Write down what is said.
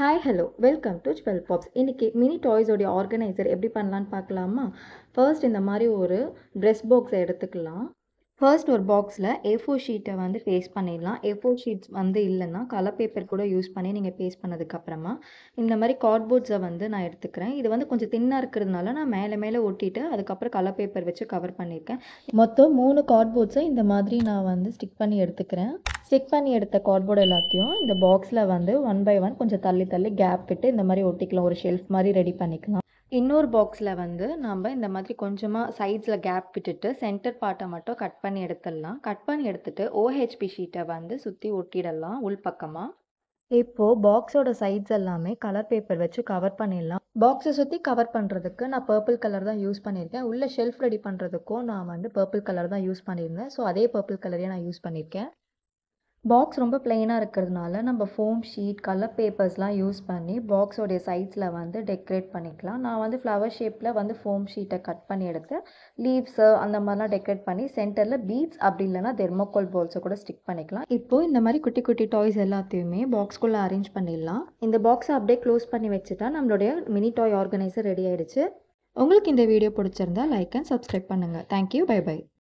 hi hello welcome to jewel pops இன்றைக்கி mini டாய்ஸோடைய organiser எப்படி பண்ணலான்னு பார்க்கலாமா ஃபர்ஸ்ட் இந்த மாதிரி ஒரு ட்ரெஸ் பாக்ஸை எடுத்துக்கலாம் ஃபர்ஸ்ட் ஒரு பாக்ஸில் ஏ ஃபோர் ஷீட்டை வந்து பேஸ்ட் பண்ணிடலாம் ஏ ஃபோர் ஷீட்ஸ் வந்து இல்லைன்னா கலர் பேப்பர் கூட யூஸ் பண்ணி நீங்கள் பேஸ்ட் பண்ணதுக்கப்புறமா இந்த மாதிரி கார்ட்போர்ட்ஸை வந்து நான் எடுத்துக்கிறேன் இது வந்து கொஞ்சம் தின்னாக இருக்கிறதுனால நான் மேலே மேலே ஒட்டிட்டு அதுக்கப்புறம் கலர் பேப்பர் வச்சு கவர் பண்ணியிருக்கேன் மொத்தம் மூணு கார்ட்போர்ட்ஸை இந்த மாதிரி நான் வந்து ஸ்டிக் பண்ணி எடுத்துக்கிறேன் ஸ்டிக் பண்ணி எடுத்த கார்ட்போர்டு எல்லாத்தையும் இந்த பாக்ஸில் வந்து ஒன் பை ஒன் கொஞ்சம் தள்ளி தள்ளி கேப் விட்டு இந்த மாதிரி ஒட்டிக்கலாம் ஒரு ஷெல்ஃப் மாதிரி ரெடி பண்ணிக்கலாம் இன்னொரு பாக்ஸில் வந்து நம்ம இந்த மாதிரி கொஞ்சமாக சைட்ஸில் கேப் விட்டுட்டு சென்டர் பார்ட்டை மட்டும் கட் பண்ணி எடுத்துடலாம் கட் பண்ணி எடுத்துட்டு ஓஹெச்பி ஷீட்டை வந்து சுற்றி ஒட்டிடலாம் உள்பக்கமாக இப்போது பாக்ஸோட சைட்ஸ் எல்லாமே கலர் பேப்பர் வச்சு கவர் பண்ணிடலாம் பாக்ஸை சுற்றி கவர் பண்ணுறதுக்கு நான் பர்பிள் கலர் தான் யூஸ் பண்ணியிருக்கேன் உள்ளே ஷெல்ஃப் ரெடி பண்ணுறதுக்கும் நான் வந்து பர்பிள் கலர் தான் யூஸ் பண்ணியிருந்தேன் ஸோ அதே பர்பிள் கலரையே நான் யூஸ் பண்ணியிருக்கேன் பாக்ஸ் ரொம்ப ப்ளைனாக இருக்கிறதுனால நம்ம ஃபோம் ஷீட் கலர் பேப்பர்ஸ்லாம் யூஸ் பண்ணி பாக்ஸோடைய சைட்ஸில் வந்து டெக்கரேட் பண்ணிக்கலாம் நான் வந்து ஃப்ளவர் ஷேப்பில் வந்து ஃபோம் ஷீட்டை கட் பண்ணி எடுத்து லீவ்ஸு அந்த மாதிரிலாம் டெக்கரேட் பண்ணி சென்டரில் பீட்ஸ் அப்படி இல்லைனா தெர்மோகோல் பால்ஸை கூட ஸ்டிக் பண்ணிக்கலாம் இப்போது இந்த மாதிரி குட்டி குட்டி டாய்ஸ் எல்லாத்தையுமே பாக்ஸ்குள்ளே அரேஞ்ச் பண்ணிடலாம் இந்த பாக்ஸை அப்படியே க்ளோஸ் பண்ணி வச்சுட்டா நம்மளுடைய மினி டாய் ஆர்கனைசர் ரெடி ஆகிடுச்சு உங்களுக்கு இந்த வீடியோ பிடிச்சிருந்தா லைக் அண்ட் சப்ஸ்கிரைப் பண்ணுங்கள் தேங்க்யூ பை பை